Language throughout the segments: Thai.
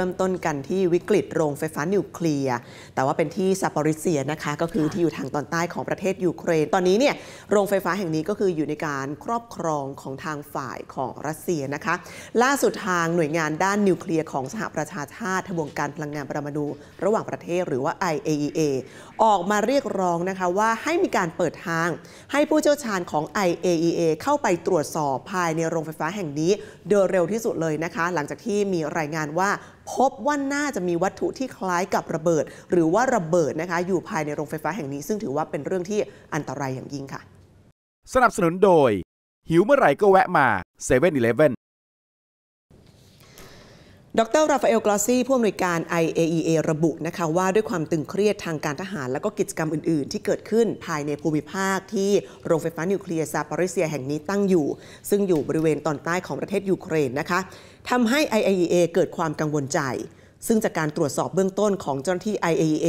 เริ่มต้นกันที่วิกฤตโรงไฟฟ้านิวเคลียร์ แต่ว่าเป็นที่ซาปอริเซียนะคะก็คือที่อยู่ทางตอนใต้ของประเทศยูเครน ตอนนี้เนี่ยโรงไฟฟ้าแห่งนี้ก็คืออยู่ในการครอบครองของทางฝ่ายของรัสเซียนะคะ ล่าสุดทางหน่วยงานด้านนิวเคลียร์ของ สหประชาชาติทบวงการพลังงานปรมาณู ระหว่างประเทศหรือว่า IAEA ออกมาเรียกร้องนะคะว่าให้มีการเปิดทาง ให้ผู้เชี่ยวชาญของ IAEA เข้าไปตรวจสอบภายในโรงไฟฟ้าแห่งนี้โดยเร็วที่สุดเลยนะคะ หลังจากที่มีรายงานว่าพบว่าน่าจะมีวัตถุที่คล้ายกับระเบิด หรือว่าระเบิดนะคะ อยู่ภายในโรงไฟฟ้าแห่งนี้ ซึ่งถือว่าเป็นเรื่องที่อันตรายอย่างยิ่งค่ะ สนับสนุนโดย หิวเมื่อไหร่ก็แวะมา7 e เ e ่ e อดรราฟาเอลกลอซี่ผู้อำนวยการ IAEA ระบุนะคะว่าด้วยความตึงเครียดทางการทหารและก็กิจกรรมอื่นๆ ที่เกิดขึ้นภายในภูมิภาคที่โรงไฟฟ้านิวเคลียร์ซาปาริเซียแห่งนี้ตั้งอยู่ ซึ่งอยู่บริเวณตอนใต้ของประเทศยูเครนนะคะทำให้ IAEA เกิดความกังวลใจซึ่งจากการตรวจสอบเบื้องต้นของเจ้าหน้าที่ IAEA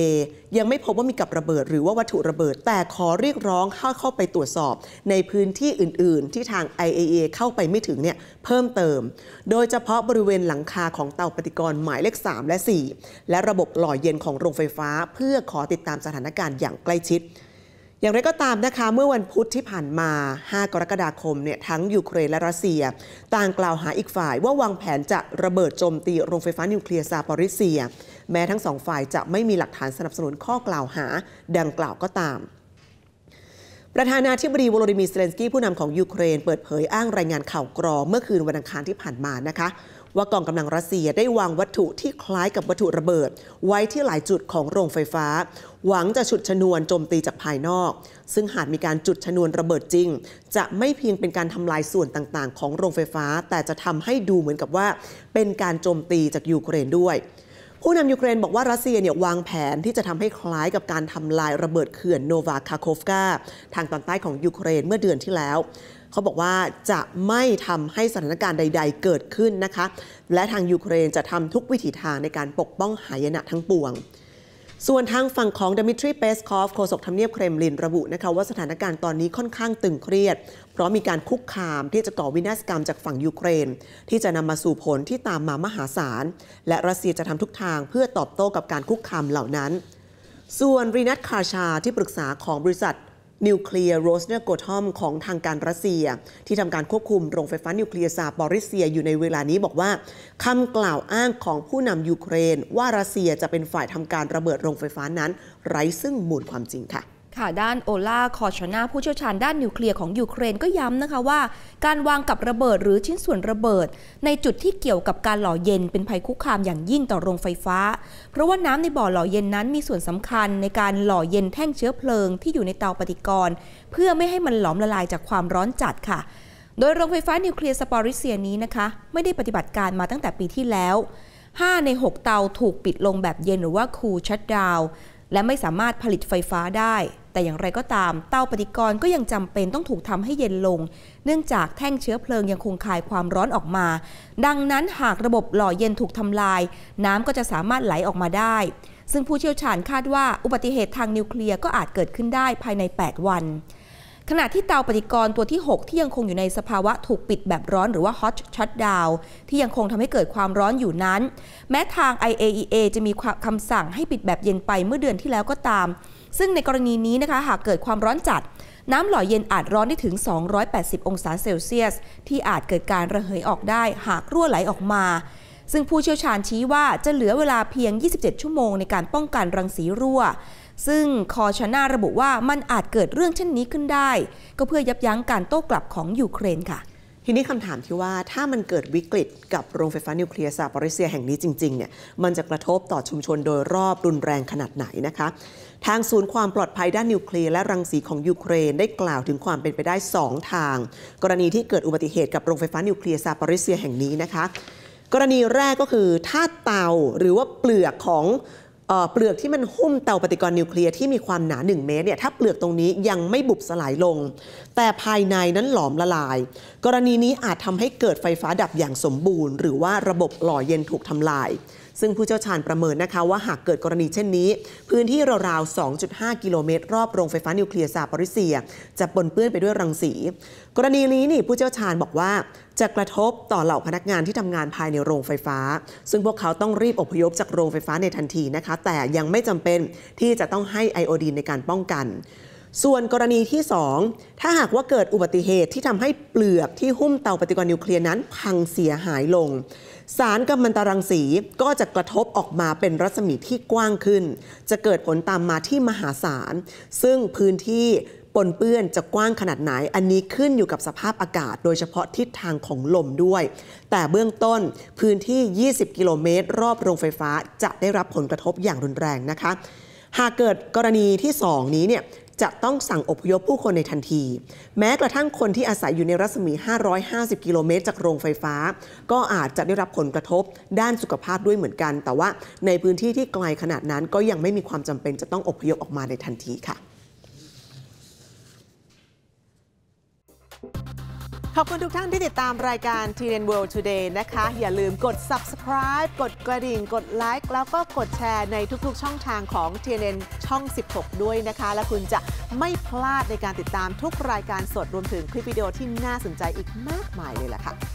ยังไม่พบว่ามีกับระเบิดหรือว่าวัตถุระเบิดแต่ขอเรียกร้องให้เข้าไปตรวจสอบ ในพื้นที่อื่นๆ ที่ทาง IAEA เข้าไปไม่ถึงเนี่ยเพิ่มเติม โดยเฉพาะบริเวณหลังคาของเตาปฏิกรณ์หมายเลข 3 และ 4 และระบบหล่อเย็นของโรงไฟฟ้าเพื่อขอติดตามสถานการณ์อย่างใกล้ชิดอย่างไรก็ตามนะคะ เมื่อวันพุธที่ผ่านมา 5 กรกฎาคมเนี่ยทั้งยูเครนและรัสเซีย ต่างกล่าวหาอีกฝ่ายว่าวางแผนจะระเบิดโจมตีโรงไฟฟ้านิวเคลียร์ซาปอริเซีย แม้ทั้งสองฝ่ายจะไม่มีหลักฐานสนับสนุนข้อกล่าวหา ดังกล่าวก็ตาม ประธานาธิบดีวโลดิมีร์เซเลนสกี้ผู้นำของยูเครนเปิดเผยอ้างรายงานข่าวกรอเมื่อคืนวันอังคารที่ผ่านมานะคะว่ากองกำลังรัสเซียได้วางวัตถุที่คล้ายกับวัตถุระเบิดไว้ที่หลายจุดของโรงไฟฟ้า หวังจะฉุดชนวนโจมตีจากภายนอก ซึ่งหากมีการจุดชนวนระเบิดจริง จะไม่เพียงเป็นการทำลายส่วนต่าง ๆ ของโรงไฟฟ้า แต่จะทำให้ดูเหมือนกับว่า เป็นการโจมตีจากยูเครนด้วย ผู้นำยูเครนบอกว่ารัสเซียเนี่ยวางแผนที่จะทำให้คล้ายกับการทำลายระเบิดเขื่อนโนวาคาโคฟกาทางตอนใต้ของยูเครนเมื่อเดือนที่แล้วเขาบอกว่าจะไม่ทำให้สถานการณ์ใด ๆ เกิดขึ้นนะคะ และทางยูเครนจะทำทุกวิถีทางในการปกป้องหายนะทั้งปวง ส่วนทางฝั่งของดมิทรีเปสคอฟโฆษกทำเนียบเครมลินระบุนะคะว่าสถานการณ์ตอนนี้ค่อนข้างตึงเครียด เพราะมีการคุกคามที่จะก่อวินาศกรรมจากฝั่งยูเครน ที่จะนำมาสู่ผลที่ตามมามหาศาลและรัสเซียจะทำทุกทางเพื่อตอบโต้กับการคุกคามเหล่านั้น ส่วนรีนัทคาชาที่ปรึกษาของบริษัทนิวเคลียร์โรสเนอร์โกทอมของทางการรัสเซีย ที่ทำการควบคุมโรงไฟฟ้านิวเคลียร์ซาบอริเซียอยู่ในเวลานี้บอกว่าคำกล่าวอ้างของผู้นำยูเครนว่ารัสเซียจะเป็นฝ่ายทำการระเบิดโรงไฟฟ้านั้น ไร้ซึ่งมูลความจริงค่ะค่ะด้านโอล่าคอชนา ผู้เชี่ยวชาญด้านนิวเคลียร์ของยูเครนก็ย้ำนะคะว่าการวางกับระเบิดหรือชิ้นส่วนระเบิด ในจุดที่เกี่ยวกับการหล่อเย็นเป็นภัยคุกคามอย่างยิ่งต่อโรงไฟฟ้า เพราะว่าน้ำในบ่อหล่อเย็นนั้นมีส่วนสำคัญในการหล่อเย็นแท่งเชื้อเพลิงที่อยู่ในเตาปฏิกรณ์เพื่อไม่ให้มันหลอมละลายจากความร้อนจัดค่ะ โดยโรงไฟฟ้านิวเคลียร์สปอริเซียนี้นะคะ ไม่ได้ปฏิบัติการมาตั้งแต่ปีที่แล้ว 5 ใน 6 เตาถูกปิดลงแบบเย็นหรือว่าคูลชัดดาวและไม่สามารถผลิตไฟฟ้าได้แต่อย่างไรก็ตามเตาปฏิกรณ์ก็ยังจำเป็นต้องถูกทำให้เย็นลง เนื่องจากแท่งเชื้อเพลิงยังคงคายความร้อนออกมา ดังนั้นหากระบบหล่อเย็นถูกทำลาย น้ำก็จะสามารถไหลออกมาได้ ซึ่งผู้เชี่ยวชาญคาดว่า อุบัติเหตุทางนิวเคลียร์ก็อาจเกิดขึ้นได้ภายใน 8 วันขณะที่เตาปฏิกรณ์ตัวที่ 6 ที่ยังคงอยู่ในสภาวะถูกปิดแบบร้อนหรือว่า hot shutdown ที่ยังคงทำให้เกิดความร้อนอยู่นั้น แม้ทาง IAEA จะมีคำสั่งให้ปิดแบบเย็นไปเมื่อเดือนที่แล้วก็ตาม ซึ่งในกรณีนี้นะคะหากเกิดความร้อนจัด น้ำหล่อเย็นอาจร้อนได้ถึง 280 องศาเซลเซียส ที่อาจเกิดการระเหยออกได้หากรั่วไหลออกมา ซึ่งผู้เชี่ยวชาญชี้ว่าจะเหลือเวลาเพียง 27 ชั่วโมงในการป้องกันรังสีรั่วซึ่งคอชนาระบุว่ามันอาจเกิดเรื่องเช่นนี้ขึ้นได้ ก็เพื่อยับยั้งการโต้กลับของยูเครนค่ะ ทีนี้คำถามที่ว่าถ้ามันเกิดวิกฤต กับโรงไฟฟ้านิวเคลียร์ซาปอริเซียแห่งนี้จริงๆเนี่ยมันจะกระทบต่อชุมชนโดยรอบรุนแรงขนาดไหนนะคะทางศูนย์ความปลอดภัยด้านนิวเคลียร์และรังสีของยูเครนได้กล่าวถึงความเป็นไปได้ 2 ทาง กรณีที่เกิดอุบัติเหตุกับโรงไฟฟ้านิวเคลียร์ซาปอริเซียแห่งนี้นะคะ กรณีแรกก็คือถ้าเตาหรือว่าเปลือกของเปลือกที่มันหุ้มเตาปฏิกรณ์นิวเคลียร์ที่มีความหนา1เมตรเนี่ยถ้าเปลือกตรงนี้ยังไม่บุบสลายลง แต่ภายในนั้นหลอมละลาย กรณีนี้อาจทำให้เกิดไฟฟ้าดับอย่างสมบูรณ์ หรือว่าระบบหล่อเย็นถูกทำลายซึ่งผู้เชี่ยวชาญประเมินนะคะว่าหากเกิดกรณีเช่นนี้ พื้นที่ราวๆ 2.5 กิโลเมตรรอบโรงไฟฟ้านิวเคลียร์ซาปริเซีย จะปนเปื้อนไปด้วยรังสี กรณีนี้นี่ผู้เชี่ยวชาญบอกว่าจะกระทบต่อเหล่าพนักงานที่ทำงานภายในโรงไฟฟ้า ซึ่งพวกเขาต้องรีบอพยพจากโรงไฟฟ้าในทันทีนะคะแต่ยังไม่จำเป็นที่จะต้องให้ไอโอดีนในการป้องกันส่วนกรณีที่ 2 ถ้าหากว่าเกิดอุบัติเหตุที่ทำให้เปลือกที่หุ้มเตาปฏิกรณ์นิวเคลียร์นั้นพังเสียหายลง สารกัมมันตรังสี ก็จะกระทบออกมาเป็นรัศมีที่กว้างขึ้น จะเกิดผลตามมาที่มหาศาล ซึ่งพื้นที่ปนเปื้อนจะกว้างขนาดไหน อันนี้ขึ้นอยู่กับสภาพอากาศ โดยเฉพาะทิศทางของลมด้วย แต่เบื้องต้นพื้นที่ 20 กิโลเมตร รอบโรงไฟฟ้าจะได้รับผลกระทบอย่างรุนแรงนะคะ หากเกิดกรณีที่ 2 นี้เนี่ยจะต้องสั่งอพยพผู้คนในทันที แม้กระทั่งคนที่อาศัยอยู่ในรัศมี 550 กิโลเมตรจากโรงไฟฟ้า ก็อาจจะได้รับผลกระทบด้านสุขภาพด้วยเหมือนกัน แต่ว่าในพื้นที่ที่ไกลขนาดนั้นก็ยังไม่มีความจำเป็นจะต้องอพยพออกมาในทันทีค่ะขอบคุณทุกท่านที่ติดตามรายการ t เ n World Today นะคะ อย่าลืมกด subscribe กดกระดิ่ง กดไลค์แล้วก็กดแชร์ในทุกๆ ช่องทางของ t ีเช่อง 16 ด้วยนะคะ และคุณจะไม่พลาดในการติดตามทุกรายการสดรวมถึงคลิปวิดีโอที่น่าสนใจอีกมากมายเลยล่ะค่ะ